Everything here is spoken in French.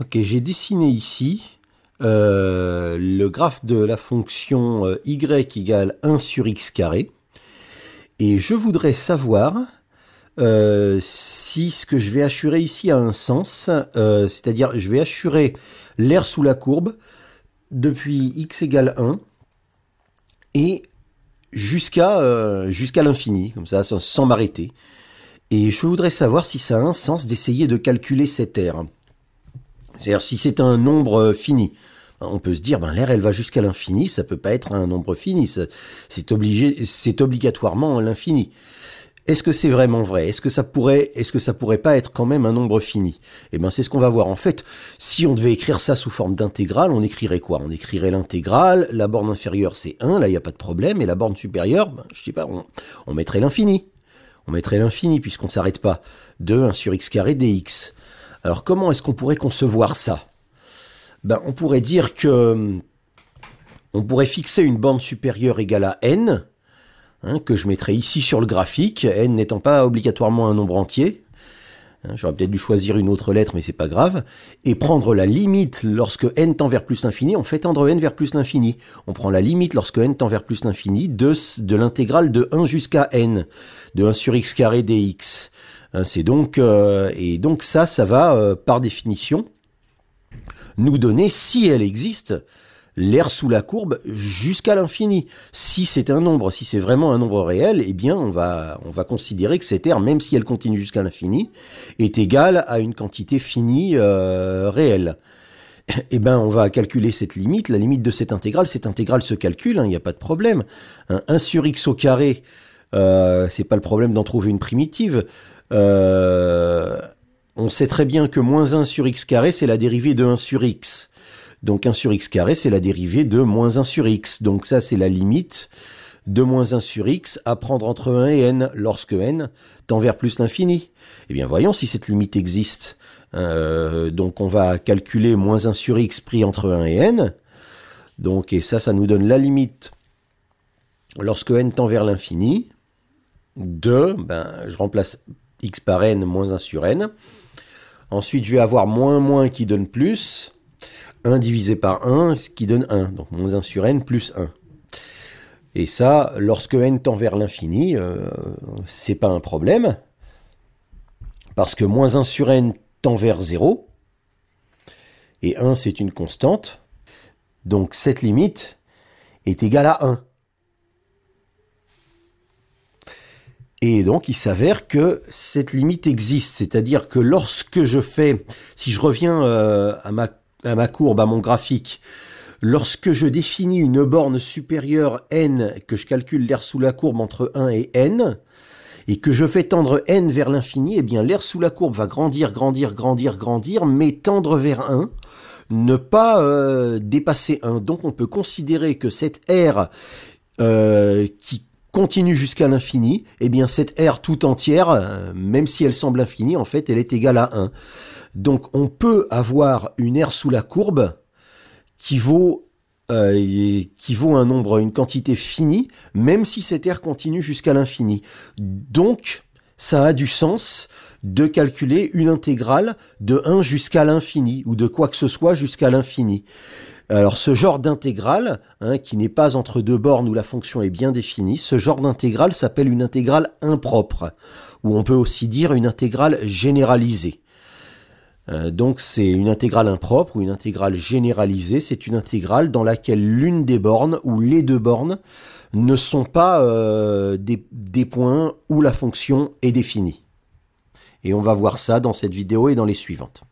Ok, j'ai dessiné ici euh, le graphe de la fonction euh, y égale 1 sur x carré. Et je voudrais savoir euh, si ce que je vais assurer ici a un sens, c'est-à-dire je vais assurer l'air sous la courbe depuis x égale 1 et jusqu'à l'infini, comme ça, sans, sans m'arrêter. Et je voudrais savoir si ça a un sens d'essayer de calculer cet air. C'est-à-dire si c'est un nombre euh, fini, hein, on peut se dire, ben l'air, elle va jusqu'à l'infini, ça peut pas être un nombre fini, c'est obligé, c'est obligatoirement l'infini. Est-ce que c'est vraiment vrai Est-ce que ça pourrait, est-ce que ça pourrait pas être quand même un nombre fini Eh ben, c'est ce qu'on va voir. En fait, si on devait écrire ça sous forme d'intégrale, on écrirait quoi On écrirait l'intégrale. La borne inférieure, c'est 1, là, il n'y a pas de problème. Et la borne supérieure, ben, je sais pas, on, mettrait l'infini. On mettrait l'infini puisqu'on s'arrête pas. de 1 sur x carré dx. Alors comment est-ce qu'on pourrait concevoir ça ben, On pourrait dire que on pourrait fixer une bande supérieure égale à n, hein, que je mettrai ici sur le graphique, n n'étant pas obligatoirement un nombre entier. Hein, j'aurais peut-être dû choisir une autre lettre, mais c'est pas grave. Et prendre la limite lorsque n tend vers plus l'infini, on fait tendre n vers plus l'infini. On prend la limite lorsque n tend vers plus l'infini de, de l'intégrale de 1 jusqu'à n, de 1 sur x carré dx. Hein, c'est donc euh, et donc ça, ça va euh, par définition nous donner, si elle existe, l'air sous la courbe jusqu'à l'infini. Si c'est un nombre, si c'est vraiment un nombre réel, eh bien on va, on va considérer que cette aire, même si elle continue jusqu'à l'infini, est égale à une quantité finie euh, réelle. Eh bien, on va calculer cette limite, la limite de cette intégrale. Cette intégrale se calcule, hein, il n'y a pas de problème. 1 hein, sur x au carré, c'est pas le problème d'en trouver une primitive. Euh, on sait très bien que moins 1 sur x carré, c'est la dérivée de 1 sur x. Donc 1 sur x carré, c'est la dérivée de moins 1 sur x. Donc ça, c'est la limite de moins 1 sur x à prendre entre 1 et n lorsque n tend vers plus l'infini. Eh bien, voyons si cette limite existe. Euh, donc on va calculer moins 1 sur x pris entre 1 et n. Donc, et ça, ça nous donne la limite lorsque n tend vers l'infini de, ben, je remplace x par n moins 1 sur n. Ensuite, je vais avoir moins moins qui donne plus. 1 divisé par 1, ce qui donne 1. Donc moins 1 sur n plus 1. Et ça, lorsque n tend vers l'infini, ce euh, c'est pas un problème. Parce que moins 1 sur n tend vers 0. Et 1, c'est une constante. Donc cette limite est égale à 1. Et donc, il s'avère que cette limite existe. C'est-à-dire que lorsque je fais, si je reviens euh, à, ma, ma courbe, à mon graphique, lorsque je définis une borne supérieure n, que je calcule l'air sous la courbe entre 1 et n, et que je fais tendre n vers l'infini, eh bien l'air sous la courbe va grandir, grandir, grandir, grandir, mais tendre vers 1, ne pas euh, dépasser 1. Donc on peut considérer que cette r euh, qui continue jusqu'à l'infini, eh bien cette R tout entière, euh, même si elle semble infinie, en fait, elle est égale à 1. Donc on peut avoir une R sous la courbe qui vaut euh, qui vaut un nombre, une quantité finie, même si cette R continue jusqu'à l'infini. Donc, ça a du sens de calculer une intégrale de 1 jusqu'à l'infini, ou de quoi que ce soit jusqu'à l'infini. Alors ce genre d'intégrale, hein, qui n'est pas entre deux bornes où la fonction est bien définie, ce genre d'intégrale s'appelle une intégrale impropre, ou on peut aussi dire une intégrale généralisée. Euh, donc c'est une intégrale impropre ou une intégrale généralisée, c'est une intégrale dans laquelle l'une des bornes ou les deux bornes ne sont pas euh, des, des points où la fonction est définie. Et on va voir ça dans cette vidéo et dans les suivantes.